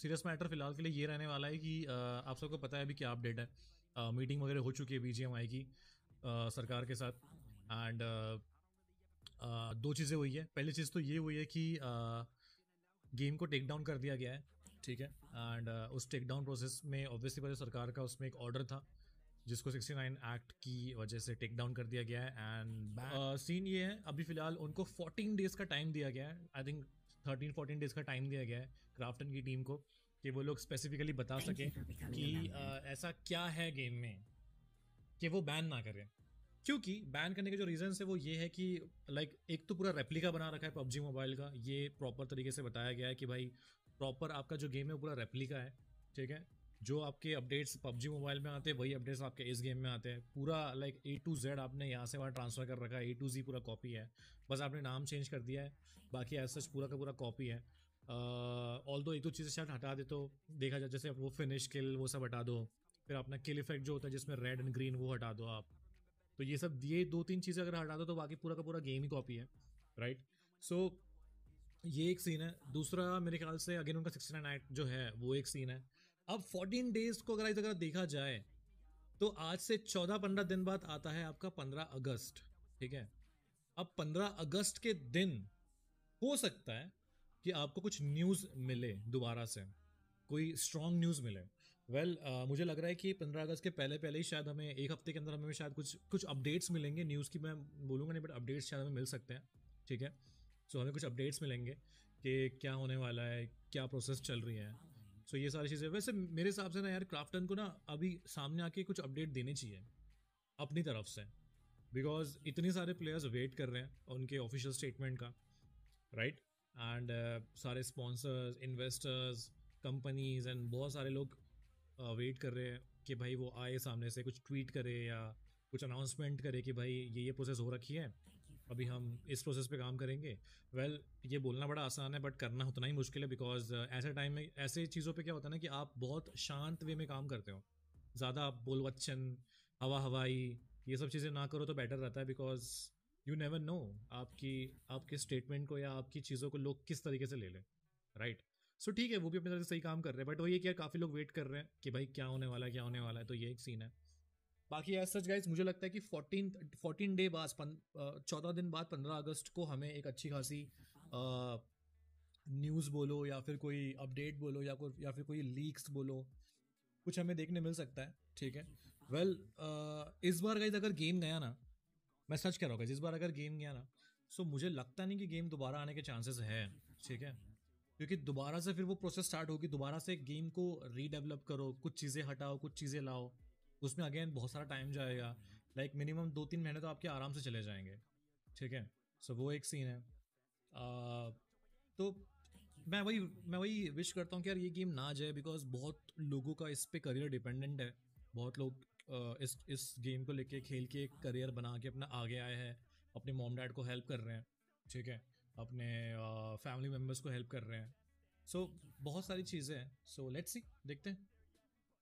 serious matter फिलहाल के लिए ये रहने वाला है कि आप सबको पता है अभी क्या अपडेट है मीटिंग वगैरह हो चुकी है बीजीएमआई की सरकार के साथ एंड दो चीज़ें हुई है पहली चीज़ तो ये हुई है कि गेम को टेक डाउन कर दिया गया है ठीक है एंड उस टेक डाउन प्रोसेस में ऑब्वियसली पहले सरकार का उसमें एक ऑर्डर था जिसको 69 एक्ट की वजह से टेक डाउन कर दिया गया है एंड सीन uh, ये है अभी फिलहाल उनको 14 डेज का टाइम दिया गया है I think thirteen fourteen days का टाइम दिया गया है क्राफ्टन की टीम को कि वो लोग स्पेसिफिकली बता सकें कि ऐसा क्या है गेम में कि वो बैन ना करें क्योंकि बैन करने के जो रीजन है वो ये है कि लाइक एक तो पूरा रेप्लिका बना रखा है पबजी मोबाइल का ये प्रॉपर तरीके से बताया गया है कि भाई प्रॉपर आपका जो गेम है वो पूरा रेप्लिका है ठीक है जो आपके अपडेट्स पबजी मोबाइल में आते हैं वही अपडेट्स आपके इस गेम में आते हैं पूरा लाइक ए टू जेड आपने यहाँ से वहाँ ट्रांसफ़र कर रखा है ए टू जी पूरा कॉपी है बस आपने नाम चेंज कर दिया है बाकी एज सच पूरा का पूरा कॉपी है ऑल दो एक दो चीज़ें शायद हटा दे तो देखा जाए जैसे वो फिनिश किल वो सब हटा दो फिर अपना किल इफेक्ट जो होता है जिसमें रेड एंड ग्रीन वो हटा दो आप तो ये सब ये दो तीन चीज़ें अगर हटा दो तो बाकी पूरा का पूरा गेम ही कॉपी है राइट सो ये एक सीन है दूसरा मेरे ख्याल से अगेन उनका सिक्सटी नाइन एक्ट जो है वो एक सीन है अब 14 डेज को अगर अगर देखा जाए तो आज से 14-15 दिन बाद आता है आपका 15 अगस्त ठीक है अब 15 अगस्त के दिन हो सकता है कि आपको कुछ न्यूज़ मिले दोबारा से कोई स्ट्रॉन्ग न्यूज़ मिले वेल well, uh, मुझे लग रहा है कि पंद्रह अगस्त के पहले पहले ही शायद हमें एक हफ्ते के अंदर हमें शायद कुछ कुछ अपडेट्स मिलेंगे न्यूज़ की मैं बोलूँगा नहीं बट अपडेट्स शायद हमें मिल सकते हैं ठीक है सो so, हमें कुछ अपडेट्स मिलेंगे कि क्या होने वाला है क्या प्रोसेस चल रही है सो ये सारी चीज़ें वैसे मेरे हिसाब से ना यार क्राफ्टन को ना अभी सामने आके कुछ अपडेट देने चाहिए अपनी तरफ से बिकॉज इतने सारे प्लेयर्स वेट कर रहे हैं उनके ऑफिशियल स्टेटमेंट का राइट एंड uh, सारे स्पॉन्सर्स इन्वेस्टर्स कंपनीज एंड बहुत सारे लोग वेट uh, कर रहे हैं कि भाई वो आए सामने से कुछ ट्वीट करे या कुछ अनाउंसमेंट करे कि भाई ये ये प्रोसेस हो रखी है अभी हम इस प्रोसेस पे काम करेंगे वेल well, ये बोलना बड़ा आसान है बट करना उतना ही मुश्किल है बिकॉज uh, ऐसे टाइम में ऐसे चीज़ों पे क्या होता है ना कि आप बहुत शांत वे में काम करते हो ज़्यादा आप बोलवच्चन हवा हवाई ये सब चीज़ें ना करो तो बेटर रहता है बिकॉज यू नेवर नो आपकी आपके स्टेटमेंट को या आपकी चीज़ों को लोग किस तरीके से ले लें राइट सो ठीक है वो भी अपनी तरह से सही काम कर रहे हैं बट वही है क्या काफ़ी लोग वेट कर रहे हैं कि भाई क्या होने वाला है क्या होने वाला है तो ये एक सीन है बाकी एज सच गाइज मुझे लगता है कि फोर्टीन फोर्टीन डे बाद चौदह दिन बाद पंद्रह अगस्त को हमें एक अच्छी खासी न्यूज़ बोलो या फिर कोई अपडेट बोलो या कोई या फिर कोई लीक्स बोलो कुछ हमें देखने मिल सकता है ठीक है वेल well, uh, इस बार गाइज अगर गेम गया ना मैं सच कह रहा हूँ इस बार अगर गेम गया ना सो मुझे लगता नहीं कि गेम दोबारा आने के चांसेस है ठीक है क्योंकि दोबारा से फिर वो प्रोसेस स्टार्ट होगी दोबारा से गेम को रीडेवलप करो कुछ चीज़ें हटाओ कुछ चीज़ें लाओ उसमें अगेन बहुत सारा टाइम जाएगा लाइक मिनिमम दो तीन महीने तो आपके आराम से चले जाएंगे ठीक है सो वो एक सीन है तो मैं वही मैं वही विश करता हूँ कि यार ये गेम ना जाए बिकॉज बहुत लोगों का इस पर करियर डिपेंडेंट है बहुत लोग इस इस गेम को लेके खेल के एक करियर बना के अपना आगे आए हैं अपने मोम डैड को हेल्प कर रहे हैं ठीक है अपने फैमिली मेम्बर्स को हेल्प कर रहे हैं सो so, बहुत सारी चीज़ें हैं सो लेट्स सी देखते हैं